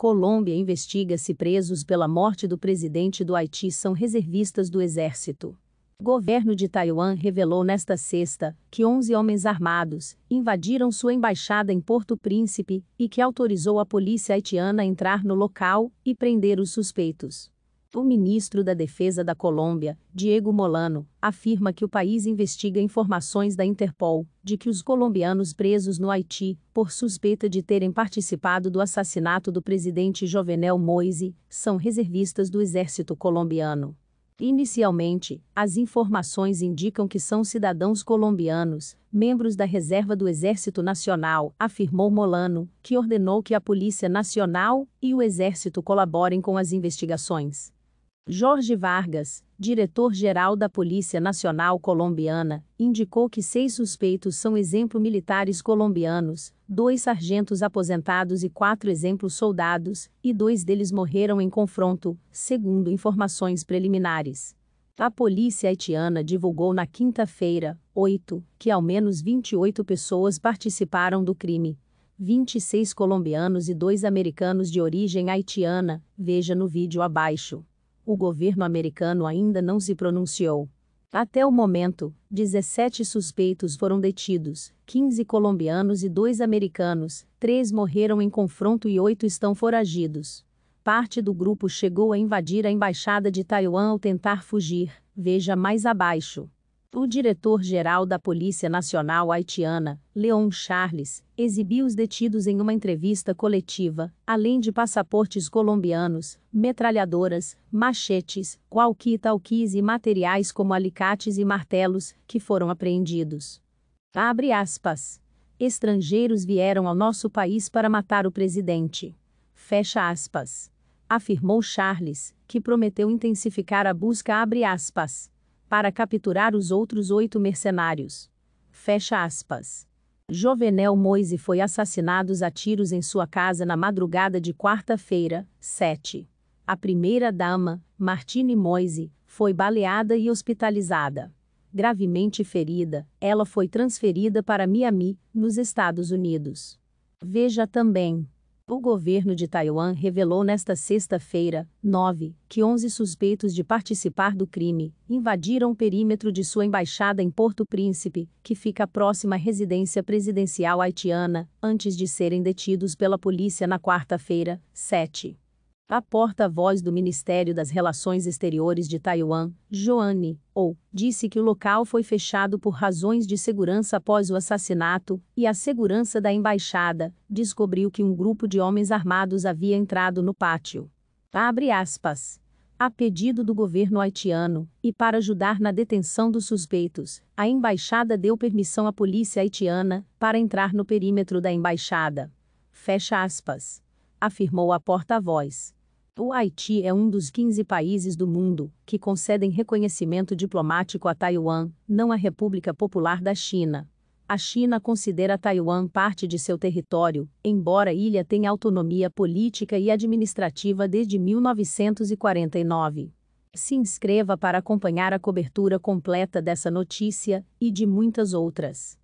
Colômbia investiga se presos pela morte do presidente do Haiti são reservistas do Exército. Governo de Taiwan revelou nesta sexta que 11 homens armados invadiram sua embaixada em Porto Príncipe e que autorizou a polícia haitiana a entrar no local e prender os suspeitos. O ministro da Defesa da Colômbia, Diego Molano, afirma que o país investiga informações da Interpol de que os colombianos presos no Haiti, por suspeita de terem participado do assassinato do presidente Jovenel Moise, são reservistas do exército colombiano. Inicialmente, as informações indicam que são cidadãos colombianos, membros da reserva do Exército Nacional, afirmou Molano, que ordenou que a Polícia Nacional e o Exército colaborem com as investigações. Jorge Vargas, diretor-geral da Polícia Nacional Colombiana, indicou que seis suspeitos são exemplos militares colombianos, dois sargentos aposentados e quatro exemplos soldados, e dois deles morreram em confronto, segundo informações preliminares. A polícia haitiana divulgou na quinta-feira, 8, que ao menos 28 pessoas participaram do crime. 26 colombianos e dois americanos de origem haitiana, veja no vídeo abaixo o governo americano ainda não se pronunciou. Até o momento, 17 suspeitos foram detidos, 15 colombianos e 2 americanos, 3 morreram em confronto e 8 estão foragidos. Parte do grupo chegou a invadir a embaixada de Taiwan ao tentar fugir, veja mais abaixo. O diretor-geral da Polícia Nacional haitiana, Leon Charles, exibiu os detidos em uma entrevista coletiva, além de passaportes colombianos, metralhadoras, machetes, walkie-talkies e materiais como alicates e martelos, que foram apreendidos. Abre aspas. Estrangeiros vieram ao nosso país para matar o presidente. Fecha aspas. Afirmou Charles, que prometeu intensificar a busca abre aspas para capturar os outros oito mercenários. Fecha aspas. Jovenel Moise foi assassinado a tiros em sua casa na madrugada de quarta-feira, 7. A primeira-dama, Martine Moise, foi baleada e hospitalizada. Gravemente ferida, ela foi transferida para Miami, nos Estados Unidos. Veja também. O governo de Taiwan revelou nesta sexta-feira, 9, que 11 suspeitos de participar do crime invadiram o perímetro de sua embaixada em Porto Príncipe, que fica próxima à residência presidencial haitiana, antes de serem detidos pela polícia na quarta-feira, 7. A porta-voz do Ministério das Relações Exteriores de Taiwan, Joanne Ou, disse que o local foi fechado por razões de segurança após o assassinato, e a segurança da embaixada descobriu que um grupo de homens armados havia entrado no pátio. Abre aspas. A pedido do governo haitiano, e para ajudar na detenção dos suspeitos, a embaixada deu permissão à polícia haitiana para entrar no perímetro da embaixada. Fecha aspas. Afirmou a porta-voz. O Haiti é um dos 15 países do mundo que concedem reconhecimento diplomático a Taiwan, não à República Popular da China. A China considera Taiwan parte de seu território, embora a ilha tenha autonomia política e administrativa desde 1949. Se inscreva para acompanhar a cobertura completa dessa notícia e de muitas outras.